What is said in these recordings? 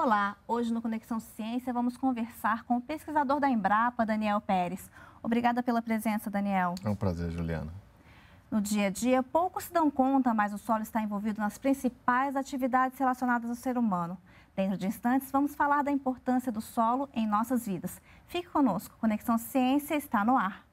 Olá, hoje no Conexão Ciência vamos conversar com o pesquisador da Embrapa, Daniel Pérez. Obrigada pela presença, Daniel. É um prazer, Juliana. No dia a dia, poucos se dão conta, mas o solo está envolvido nas principais atividades relacionadas ao ser humano. Dentro de instantes, vamos falar da importância do solo em nossas vidas. Fique conosco, Conexão Ciência está no ar.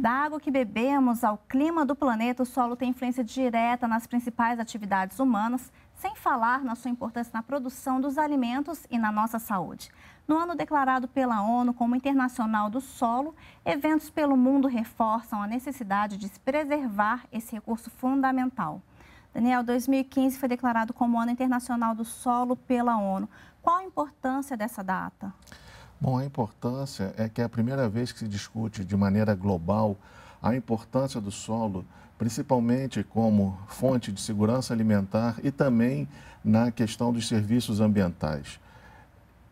Da água que bebemos ao clima do planeta, o solo tem influência direta nas principais atividades humanas, sem falar na sua importância na produção dos alimentos e na nossa saúde. No ano declarado pela ONU como Internacional do Solo, eventos pelo mundo reforçam a necessidade de se preservar esse recurso fundamental. Daniel, 2015 foi declarado como Ano Internacional do Solo pela ONU. Qual a importância dessa data? Bom, a importância é que é a primeira vez que se discute de maneira global a importância do solo, principalmente como fonte de segurança alimentar e também na questão dos serviços ambientais.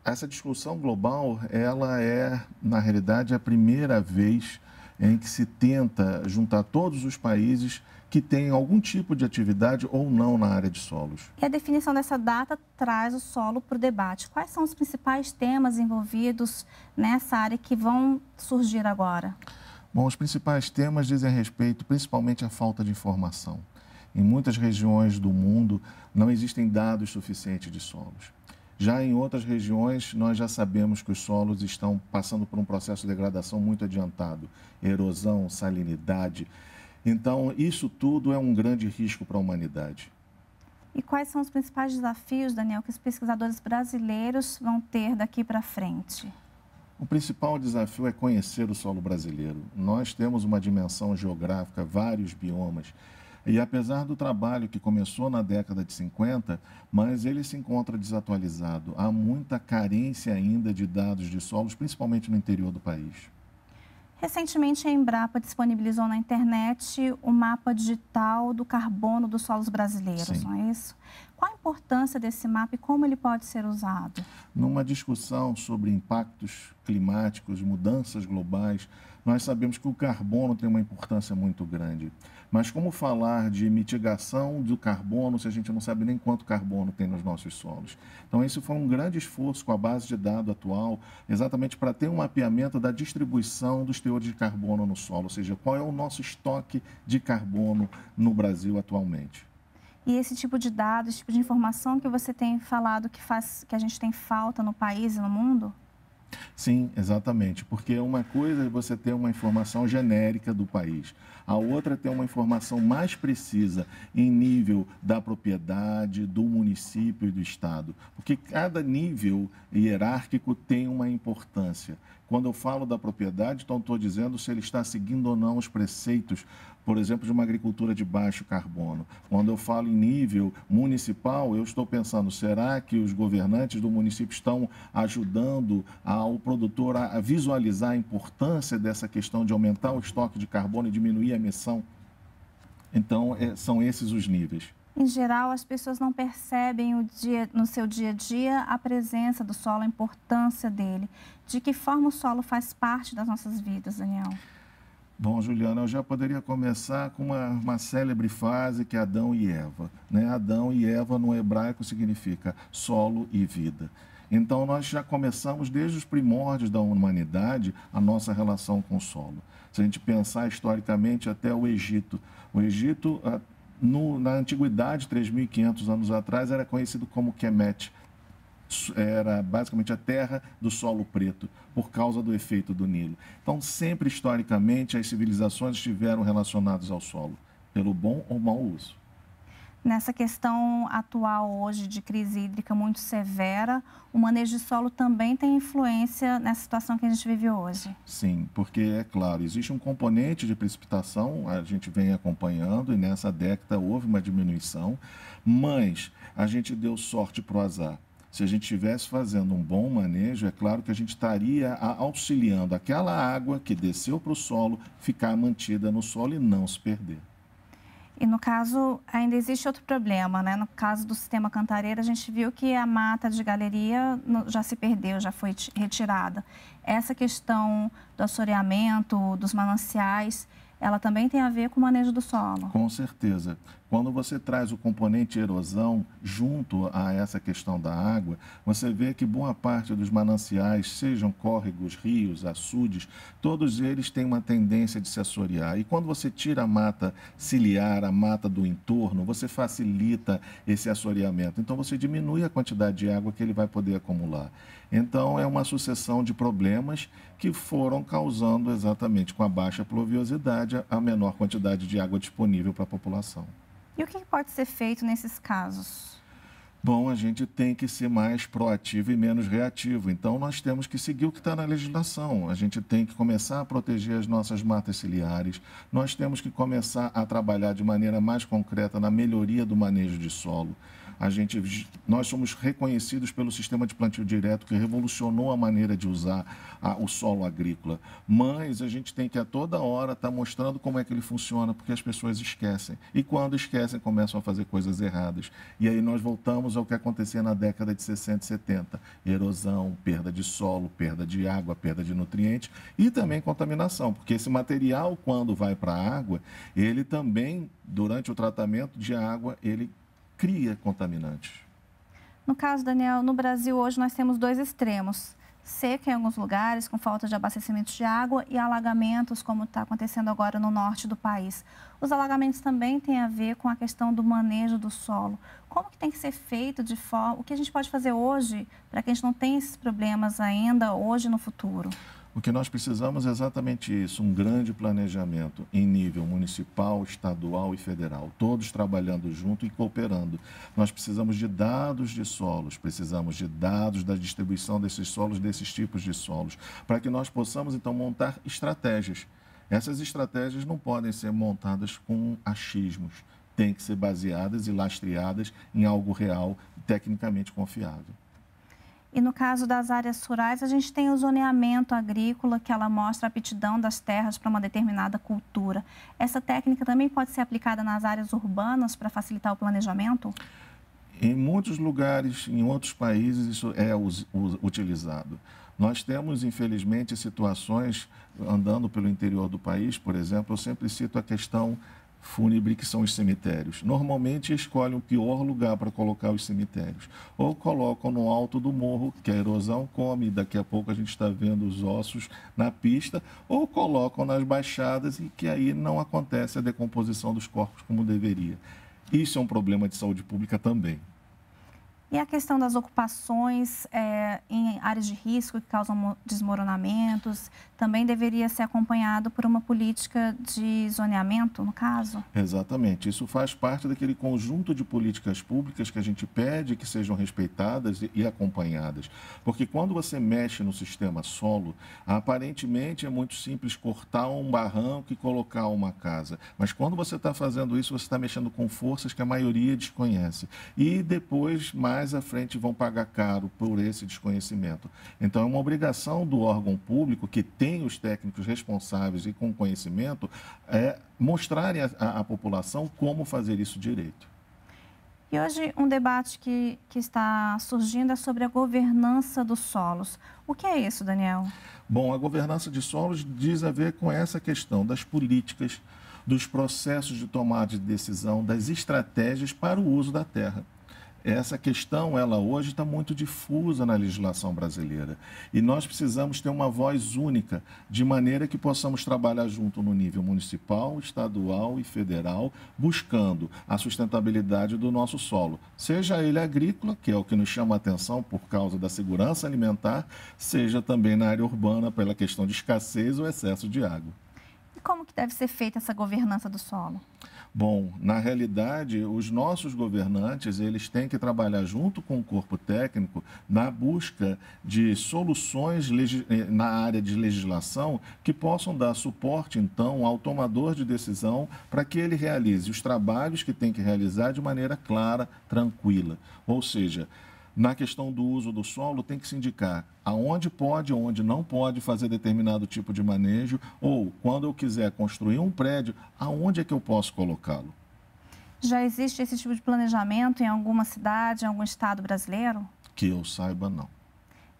Essa discussão global, ela é, na realidade, a primeira vez em que se tenta juntar todos os países que têm algum tipo de atividade ou não na área de solos. E a definição dessa data traz o solo para o debate. Quais são os principais temas envolvidos nessa área que vão surgir agora? Bom, os principais temas dizem respeito principalmente à falta de informação. Em muitas regiões do mundo não existem dados suficientes de solos. Já em outras regiões, nós já sabemos que os solos estão passando por um processo de degradação muito adiantado erosão, salinidade. Então, isso tudo é um grande risco para a humanidade. E quais são os principais desafios, Daniel, que os pesquisadores brasileiros vão ter daqui para frente? O principal desafio é conhecer o solo brasileiro. Nós temos uma dimensão geográfica, vários biomas. E apesar do trabalho que começou na década de 50, mas ele se encontra desatualizado. Há muita carência ainda de dados de solos, principalmente no interior do país. Recentemente, a Embrapa disponibilizou na internet o mapa digital do carbono dos solos brasileiros, Sim. não é isso? Qual a importância desse mapa e como ele pode ser usado? Numa discussão sobre impactos climáticos, mudanças globais, nós sabemos que o carbono tem uma importância muito grande. Mas como falar de mitigação do carbono se a gente não sabe nem quanto carbono tem nos nossos solos? Então, isso foi um grande esforço com a base de dado atual, exatamente para ter um mapeamento da distribuição dos teores de carbono no solo, ou seja, qual é o nosso estoque de carbono no Brasil atualmente. E esse tipo de dados, esse tipo de informação que você tem falado que, faz, que a gente tem falta no país e no mundo? Sim, exatamente, porque uma coisa é você ter uma informação genérica do país, a outra é ter uma informação mais precisa em nível da propriedade, do município e do estado, porque cada nível hierárquico tem uma importância. Quando eu falo da propriedade, então estou dizendo se ele está seguindo ou não os preceitos por exemplo, de uma agricultura de baixo carbono. Quando eu falo em nível municipal, eu estou pensando, será que os governantes do município estão ajudando ao produtor a visualizar a importância dessa questão de aumentar o estoque de carbono e diminuir a emissão? Então, é, são esses os níveis. Em geral, as pessoas não percebem dia, no seu dia a dia a presença do solo, a importância dele. De que forma o solo faz parte das nossas vidas, Daniel? Bom, Juliana, eu já poderia começar com uma, uma célebre frase que é Adão e Eva. Né? Adão e Eva no hebraico significa solo e vida. Então, nós já começamos desde os primórdios da humanidade a nossa relação com o solo. Se a gente pensar historicamente até o Egito, o Egito, ah, no, na antiguidade, 3.500 anos atrás, era conhecido como Kemet, era basicamente a terra do solo preto, por causa do efeito do Nilo. Então, sempre historicamente, as civilizações estiveram relacionadas ao solo, pelo bom ou mau uso. Nessa questão atual hoje de crise hídrica muito severa, o manejo de solo também tem influência nessa situação que a gente vive hoje. Sim, porque é claro, existe um componente de precipitação, a gente vem acompanhando e nessa década houve uma diminuição, mas a gente deu sorte para o azar se a gente estivesse fazendo um bom manejo, é claro que a gente estaria auxiliando aquela água que desceu para o solo ficar mantida no solo e não se perder. E no caso, ainda existe outro problema, né? No caso do sistema cantareira, a gente viu que a mata de galeria já se perdeu, já foi retirada. Essa questão do assoreamento, dos mananciais, ela também tem a ver com o manejo do solo. Com certeza. Quando você traz o componente erosão junto a essa questão da água, você vê que boa parte dos mananciais, sejam córregos, rios, açudes, todos eles têm uma tendência de se assorear. E quando você tira a mata ciliar, a mata do entorno, você facilita esse assoreamento. Então você diminui a quantidade de água que ele vai poder acumular. Então, é uma sucessão de problemas que foram causando exatamente com a baixa pluviosidade a menor quantidade de água disponível para a população. E o que pode ser feito nesses casos? Bom, a gente tem que ser mais proativo e menos reativo. Então, nós temos que seguir o que está na legislação. A gente tem que começar a proteger as nossas matas ciliares, nós temos que começar a trabalhar de maneira mais concreta na melhoria do manejo de solo. A gente, nós somos reconhecidos pelo sistema de plantio direto que revolucionou a maneira de usar a, o solo agrícola. Mas a gente tem que a toda hora estar tá mostrando como é que ele funciona, porque as pessoas esquecem. E quando esquecem, começam a fazer coisas erradas. E aí nós voltamos ao que acontecia na década de 60 e 70: erosão, perda de solo, perda de água, perda de nutrientes e também contaminação, porque esse material, quando vai para a água, ele também, durante o tratamento de água, ele cria contaminantes. No caso, Daniel, no Brasil hoje nós temos dois extremos. Seca em alguns lugares, com falta de abastecimento de água e alagamentos, como está acontecendo agora no norte do país. Os alagamentos também têm a ver com a questão do manejo do solo. Como que tem que ser feito de forma... O que a gente pode fazer hoje para que a gente não tenha esses problemas ainda, hoje e no futuro? O que nós precisamos é exatamente isso: um grande planejamento em nível municipal, estadual e federal, todos trabalhando junto e cooperando. Nós precisamos de dados de solos, precisamos de dados da distribuição desses solos, desses tipos de solos, para que nós possamos então montar estratégias. Essas estratégias não podem ser montadas com achismos, têm que ser baseadas e lastreadas em algo real, e tecnicamente confiável. E no caso das áreas rurais, a gente tem o zoneamento agrícola, que ela mostra a aptidão das terras para uma determinada cultura. Essa técnica também pode ser aplicada nas áreas urbanas para facilitar o planejamento? Em muitos lugares, em outros países, isso é utilizado. Nós temos, infelizmente, situações, andando pelo interior do país, por exemplo, eu sempre cito a questão fúnebre que são os cemitérios. Normalmente escolhem o pior lugar para colocar os cemitérios. Ou colocam no alto do morro, que a erosão come, daqui a pouco a gente está vendo os ossos na pista, ou colocam nas baixadas e que aí não acontece a decomposição dos corpos como deveria. Isso é um problema de saúde pública também. E a questão das ocupações é, em áreas de risco que causam desmoronamentos também deveria ser acompanhado por uma política de zoneamento, no caso? Exatamente. Isso faz parte daquele conjunto de políticas públicas que a gente pede que sejam respeitadas e acompanhadas. Porque quando você mexe no sistema solo, aparentemente é muito simples cortar um barranco e colocar uma casa. Mas quando você está fazendo isso, você está mexendo com forças que a maioria desconhece. E depois, mais mais à frente vão pagar caro por esse desconhecimento. Então, é uma obrigação do órgão público, que tem os técnicos responsáveis e com conhecimento, é mostrarem à população como fazer isso direito. E hoje um debate que, que está surgindo é sobre a governança dos solos. O que é isso, Daniel? Bom, a governança de solos diz a ver com essa questão das políticas, dos processos de tomada de decisão, das estratégias para o uso da terra essa questão, ela hoje está muito difusa na legislação brasileira. E nós precisamos ter uma voz única, de maneira que possamos trabalhar junto no nível municipal, estadual e federal, buscando a sustentabilidade do nosso solo. Seja ele agrícola, que é o que nos chama a atenção por causa da segurança alimentar, seja também na área urbana, pela questão de escassez ou excesso de água. E como que deve ser feita essa governança do solo? Bom, na realidade, os nossos governantes, eles têm que trabalhar junto com o corpo técnico na busca de soluções eh, na área de legislação que possam dar suporte, então, ao tomador de decisão para que ele realize os trabalhos que tem que realizar de maneira clara, tranquila. Ou seja, na questão do uso do solo, tem que se indicar aonde pode, onde não pode fazer determinado tipo de manejo, ou quando eu quiser construir um prédio, aonde é que eu posso colocá-lo. Já existe esse tipo de planejamento em alguma cidade, em algum estado brasileiro? Que eu saiba, não.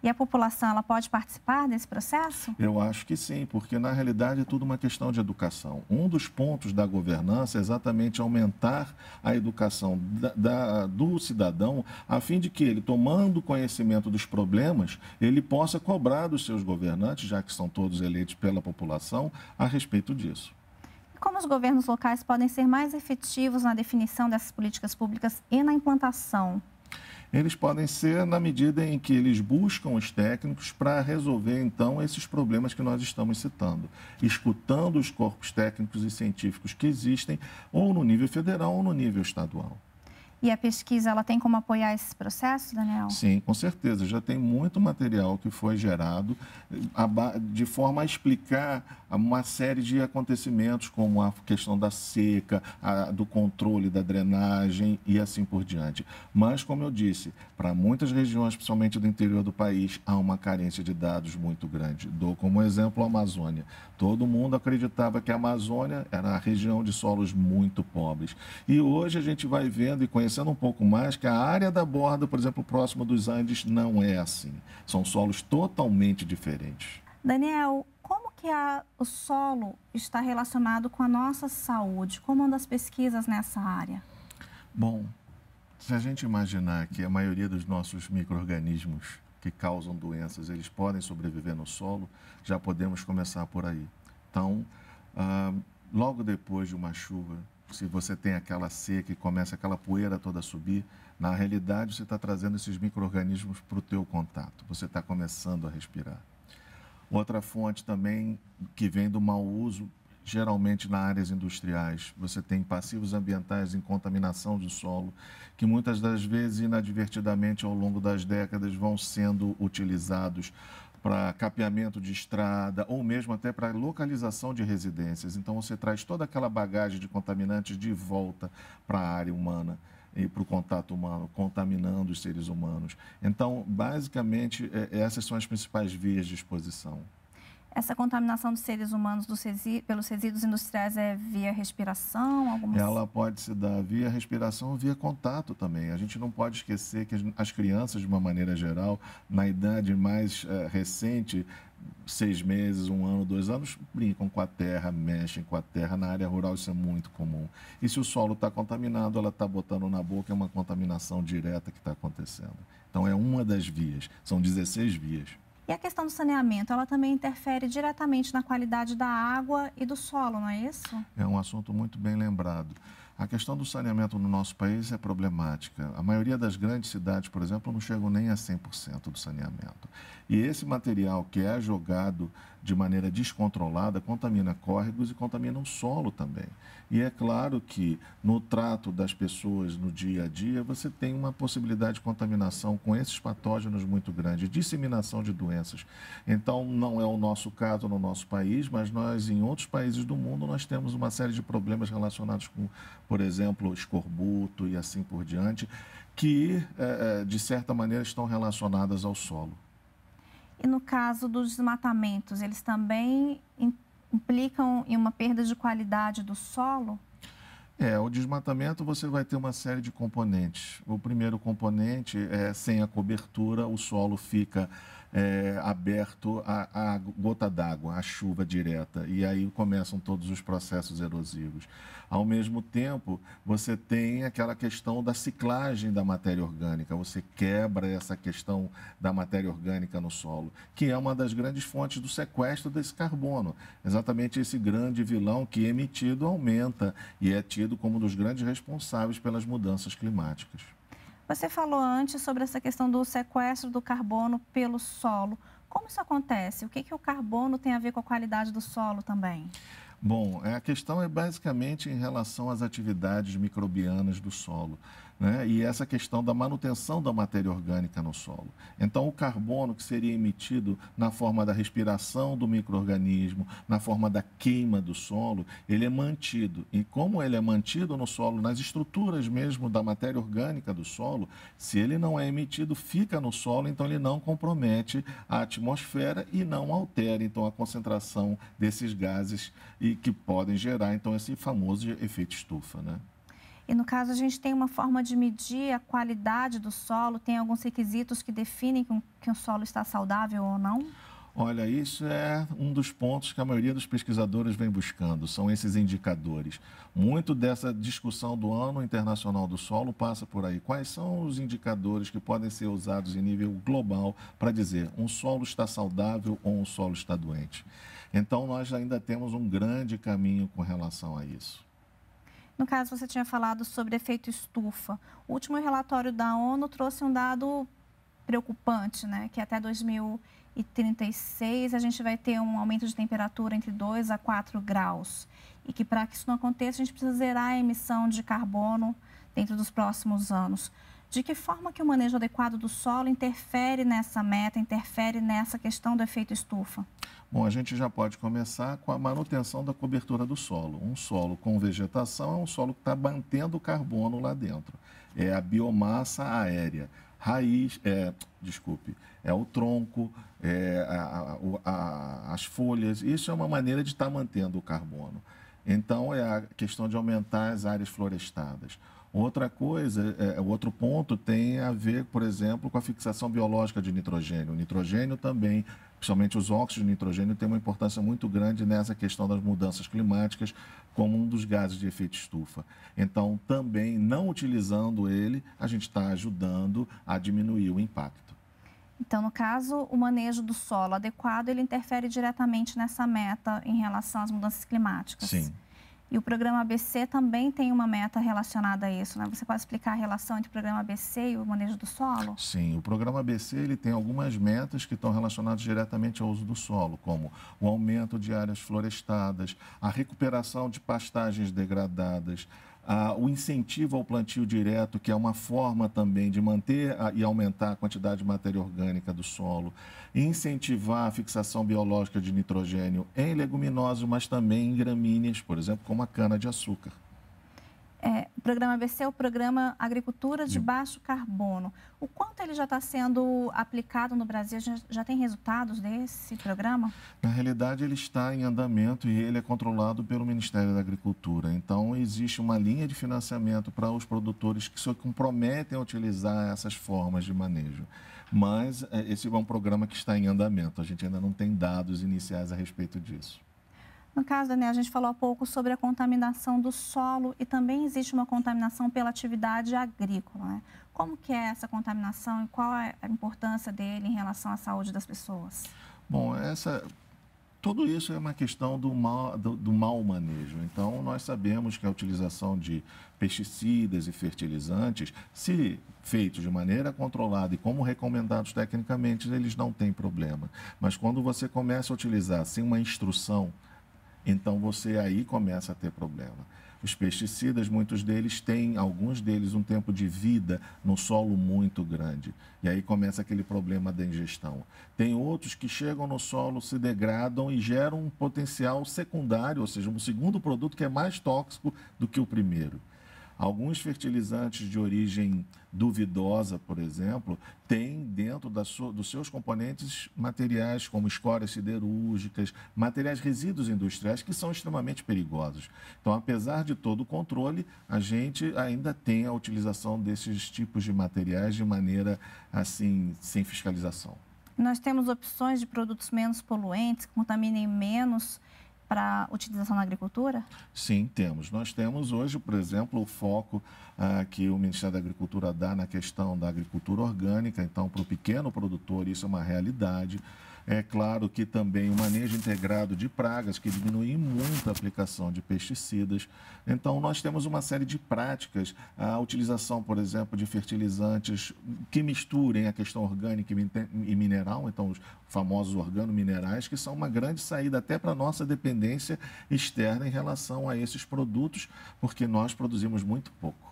E a população ela pode participar desse processo? Eu acho que sim, porque na realidade é tudo uma questão de educação. Um dos pontos da governança é exatamente aumentar a educação da, da, do cidadão, a fim de que ele, tomando conhecimento dos problemas, ele possa cobrar dos seus governantes, já que são todos eleitos pela população, a respeito disso. Como os governos locais podem ser mais efetivos na definição dessas políticas públicas e na implantação? eles podem ser na medida em que eles buscam os técnicos para resolver então esses problemas que nós estamos citando, escutando os corpos técnicos e científicos que existem ou no nível federal ou no nível estadual. E a pesquisa, ela tem como apoiar esse processo, Daniel? Sim, com certeza. Já tem muito material que foi gerado eh, de forma a explicar uma série de acontecimentos, como a questão da seca, a, do controle da drenagem e assim por diante. Mas, como eu disse, para muitas regiões, principalmente do interior do país, há uma carência de dados muito grande. Dou como exemplo a Amazônia. Todo mundo acreditava que a Amazônia era a região de solos muito pobres. E hoje a gente vai vendo e conhecendo conhecendo um pouco mais que a área da borda, por exemplo, próxima dos Andes, não é assim. São solos totalmente diferentes. Daniel, como que a, o solo está relacionado com a nossa saúde? Como andam as pesquisas nessa área? Bom, se a gente imaginar que a maioria dos nossos micro-organismos que causam doenças, eles podem sobreviver no solo, já podemos começar por aí. Então, ah, logo depois de uma chuva, se você tem aquela seca e começa aquela poeira toda a subir, na realidade você está trazendo esses micro-organismos para o teu contato, você está começando a respirar. Outra fonte também que vem do mau uso, geralmente nas áreas industriais, você tem passivos ambientais em contaminação de solo, que muitas das vezes inadvertidamente ao longo das décadas vão sendo utilizados para capeamento de estrada ou mesmo até para localização de residências. Então você traz toda aquela bagagem de contaminantes de volta para a área humana e para o contato humano, contaminando os seres humanos. Então, basicamente, é, essas são as principais vias de exposição. Essa contaminação dos seres humanos dos pelos resíduos industriais é via respiração? Algumas... Ela pode se dar via respiração ou via contato também. A gente não pode esquecer que as crianças, de uma maneira geral, na idade mais uh, recente, seis meses, um ano, dois anos, brincam com a terra, mexem com a terra. Na área rural isso é muito comum. E se o solo está contaminado, ela está botando na boca, é uma contaminação direta que está acontecendo. Então é uma das vias, são 16 vias. E a questão do saneamento, ela também interfere diretamente na qualidade da água e do solo, não é isso? É um assunto muito bem lembrado. A questão do saneamento no nosso país é problemática. A maioria das grandes cidades, por exemplo, não chegam nem a 100% do saneamento. E esse material que é jogado de maneira descontrolada, contamina córregos e contamina o solo também. E é claro que no trato das pessoas no dia a dia, você tem uma possibilidade de contaminação com esses patógenos muito grande, disseminação de doenças. Então, não é o nosso caso no nosso país, mas nós, em outros países do mundo, nós temos uma série de problemas relacionados com, por exemplo, escorbuto e assim por diante, que, eh, eh, de certa maneira, estão relacionadas ao solo. E no caso dos desmatamentos, eles também implicam em uma perda de qualidade do solo? É, o desmatamento você vai ter uma série de componentes. O primeiro componente é sem a cobertura, o solo fica é, aberto à, à gota d'água, à chuva direta. E aí começam todos os processos erosivos. Ao mesmo tempo, você tem aquela questão da ciclagem da matéria orgânica. Você quebra essa questão da matéria orgânica no solo, que é uma das grandes fontes do sequestro desse carbono. Exatamente esse grande vilão que é emitido aumenta e é tido como um dos grandes responsáveis pelas mudanças climáticas. Você falou antes sobre essa questão do sequestro do carbono pelo solo. Como isso acontece? O que, que o carbono tem a ver com a qualidade do solo também? Bom, é, a questão é basicamente em relação às atividades microbianas do solo. Né? e essa questão da manutenção da matéria orgânica no solo. Então, o carbono que seria emitido na forma da respiração do microorganismo, na forma da queima do solo, ele é mantido. E como ele é mantido no solo, nas estruturas mesmo da matéria orgânica do solo, se ele não é emitido, fica no solo, então ele não compromete a atmosfera e não altera então a concentração desses gases e que podem gerar então esse famoso efeito estufa, né? E no caso, a gente tem uma forma de medir a qualidade do solo, tem alguns requisitos que definem que o solo está saudável ou não? Olha, isso é um dos pontos que a maioria dos pesquisadores vem buscando, são esses indicadores. Muito dessa discussão do Ano Internacional do Solo passa por aí. Quais são os indicadores que podem ser usados em nível global para dizer um solo está saudável ou um solo está doente? Então, nós ainda temos um grande caminho com relação a isso. No caso, você tinha falado sobre efeito estufa. O último relatório da ONU trouxe um dado preocupante, né? Que até 2036 a gente vai ter um aumento de temperatura entre 2 a 4 graus. E que para que isso não aconteça, a gente precisa zerar a emissão de carbono dentro dos próximos anos. De que forma que o manejo adequado do solo interfere nessa meta, interfere nessa questão do efeito estufa? Bom, a gente já pode começar com a manutenção da cobertura do solo. Um solo com vegetação é um solo que está mantendo o carbono lá dentro. É a biomassa aérea raiz, é, desculpe, é o tronco, é a, a, a, as folhas. Isso é uma maneira de estar mantendo o carbono. Então, é a questão de aumentar as áreas florestadas. Outra coisa, é, é, outro ponto tem a ver, por exemplo, com a fixação biológica de nitrogênio. O nitrogênio também, principalmente os óxidos de nitrogênio, tem uma importância muito grande nessa questão das mudanças climáticas como um dos gases de efeito estufa. Então, também não utilizando ele, a gente está ajudando a diminuir o impacto. Então, no caso, o manejo do solo adequado, ele interfere diretamente nessa meta em relação às mudanças climáticas. Sim. E o programa ABC também tem uma meta relacionada a isso, né? Você pode explicar a relação entre o programa ABC e o manejo do solo? Sim, o programa ABC ele tem algumas metas que estão relacionadas diretamente ao uso do solo, como o aumento de áreas florestadas, a recuperação de pastagens degradadas, ah, o incentivo ao plantio direto, que é uma forma também de manter a, e aumentar a quantidade de matéria orgânica do solo, incentivar a fixação biológica de nitrogênio em leguminosas, mas também em gramíneas, por exemplo, como a cana-de-açúcar. O programa ABC é o programa Agricultura de hum. Baixo Carbono. O quanto ele já está sendo aplicado no Brasil? Já, já, tem resultados desse programa? Na realidade, ele está em andamento e ele é controlado pelo Ministério da Agricultura. Então, existe uma linha de financiamento para os produtores que se comprometem a utilizar essas formas de manejo. Mas é, esse é um programa que está em andamento. A gente ainda não tem dados iniciais a respeito disso. No caso, Daniel, né, a gente falou há pouco sobre a contaminação do solo e também existe uma contaminação pela atividade agrícola. Né? Como que é essa contaminação e qual é a importância dele em relação à saúde das pessoas? Bom, essa, tudo isso é uma questão do mal, do, do manejo. Então, nós sabemos que a utilização de pesticidas e fertilizantes, se feitos de maneira controlada e como recomendados tecnicamente, eles não têm problema. Mas quando você começa a utilizar sem uma instrução, então você aí começa a ter problema. Os pesticidas, muitos deles têm, alguns deles, um tempo de vida no solo muito grande. E aí começa aquele problema da ingestão. Tem outros que chegam no solo, se degradam e geram um potencial secundário, ou seja, um segundo produto que é mais tóxico do que o primeiro. Alguns fertilizantes de origem duvidosa, por exemplo, têm dentro sua, dos seus componentes materiais como escórias siderúrgicas, materiais resíduos industriais que são extremamente perigosos. Então, apesar de todo o controle, a gente ainda tem a utilização desses tipos de materiais de maneira assim, sem fiscalização. Nós temos opções de produtos menos poluentes, que contaminem menos para utilização na agricultura? Sim, temos. Nós temos hoje, por exemplo, o foco ah, que o Ministério da Agricultura dá na questão da agricultura orgânica. Então, para o pequeno produtor, isso é uma realidade. É claro que também o manejo integrado de pragas, que diminui muito a aplicação de pesticidas. Então, nós temos uma série de práticas, a utilização, por exemplo, de fertilizantes que misturem a questão orgânica e mineral, então os famosos organominerais, que são uma grande saída até para a nossa dependência externa em relação a esses produtos, porque nós produzimos muito pouco.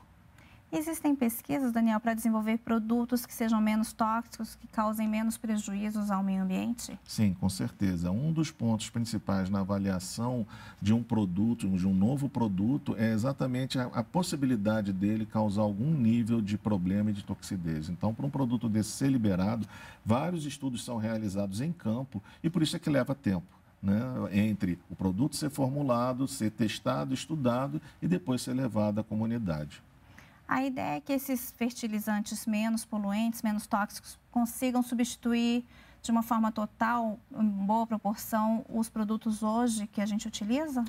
Existem pesquisas, Daniel, para desenvolver produtos que sejam menos tóxicos, que causem menos prejuízos ao meio ambiente? Sim, com certeza. Um dos pontos principais na avaliação de um produto, de um novo produto, é exatamente a, a possibilidade dele causar algum nível de problema e de toxidez. Então, para um produto desse ser liberado, vários estudos são realizados em campo e por isso é que leva tempo. Né, entre o produto ser formulado, ser testado, estudado e depois ser levado à comunidade. A ideia é que esses fertilizantes menos poluentes, menos tóxicos, consigam substituir de uma forma total, em boa proporção, os produtos hoje que a gente utiliza?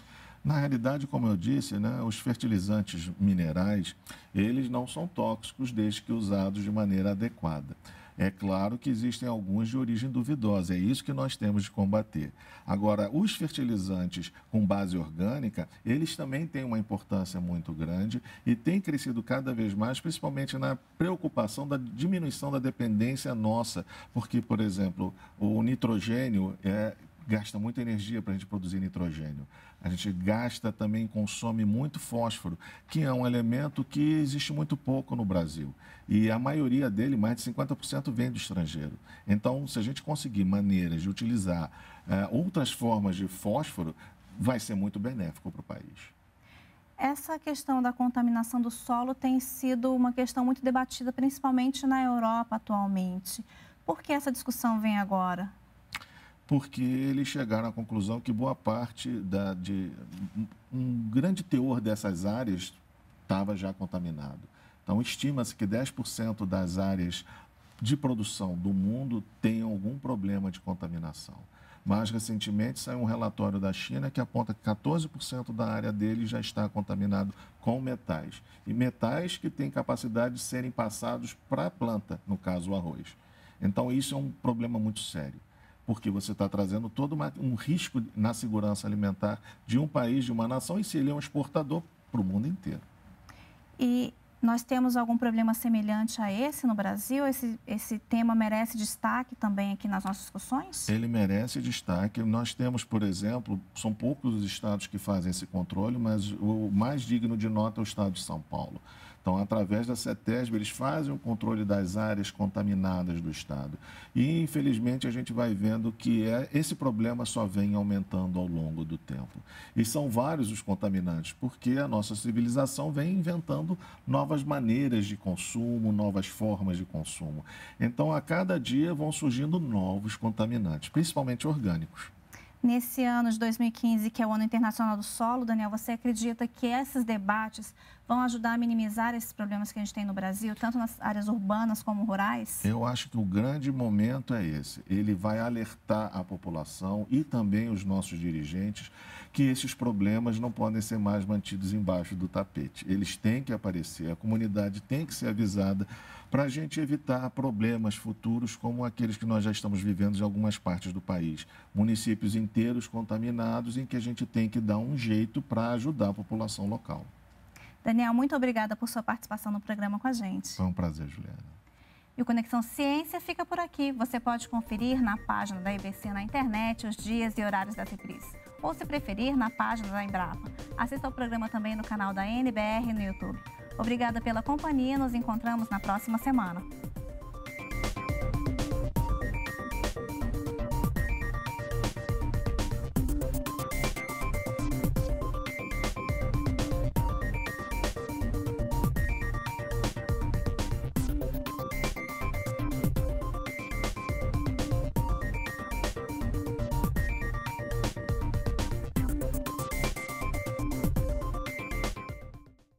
Na realidade, como eu disse, né, os fertilizantes minerais, eles não são tóxicos desde que usados de maneira adequada. É claro que existem alguns de origem duvidosa, é isso que nós temos de combater. Agora, os fertilizantes com base orgânica, eles também têm uma importância muito grande e têm crescido cada vez mais, principalmente na preocupação da diminuição da dependência nossa, porque, por exemplo, o nitrogênio é, gasta muita energia para a gente produzir nitrogênio. A gente gasta também, consome muito fósforo, que é um elemento que existe muito pouco no Brasil. E a maioria dele, mais de 50%, vem do estrangeiro. Então, se a gente conseguir maneiras de utilizar uh, outras formas de fósforo, vai ser muito benéfico para o país. Essa questão da contaminação do solo tem sido uma questão muito debatida, principalmente na Europa atualmente. Por que essa discussão vem agora? porque eles chegaram à conclusão que boa parte da, de um grande teor dessas áreas estava já contaminado. Então, estima-se que 10% das áreas de produção do mundo tem algum problema de contaminação. Mais recentemente, saiu um relatório da China que aponta que 14% da área dele já está contaminado com metais. E metais que têm capacidade de serem passados para a planta, no caso o arroz. Então, isso é um problema muito sério porque você está trazendo todo uma, um risco na segurança alimentar de um país, de uma nação, e se ele é um exportador para o mundo inteiro. E nós temos algum problema semelhante a esse no Brasil? Esse, esse tema merece destaque também aqui nas nossas discussões? Ele merece destaque. Nós temos, por exemplo, são poucos os estados que fazem esse controle, mas o mais digno de nota é o estado de São Paulo. Então, através da CETESB, eles fazem o controle das áreas contaminadas do Estado. E, infelizmente, a gente vai vendo que é, esse problema só vem aumentando ao longo do tempo. E são vários os contaminantes, porque a nossa civilização vem inventando novas maneiras de consumo, novas formas de consumo. Então, a cada dia vão surgindo novos contaminantes, principalmente orgânicos. Nesse ano de 2015, que é o Ano Internacional do Solo, Daniel, você acredita que esses debates vão ajudar a minimizar esses problemas que a gente tem no Brasil, tanto nas áreas urbanas como rurais? Eu acho que o grande momento é esse. Ele vai alertar a população e também os nossos dirigentes que esses problemas não podem ser mais mantidos embaixo do tapete. Eles têm que aparecer, a comunidade tem que ser avisada para a gente evitar problemas futuros como aqueles que nós já estamos vivendo em algumas partes do país. Municípios inteiros contaminados em que a gente tem que dar um jeito para ajudar a população local. Daniel, muito obrigada por sua participação no programa com a gente. Foi um prazer, Juliana. E o Conexão Ciência fica por aqui. Você pode conferir na página da IBC na internet os dias e horários da reprises ou, se preferir, na página da Embrapa. Assista ao programa também no canal da NBR no YouTube. Obrigada pela companhia, nos encontramos na próxima semana.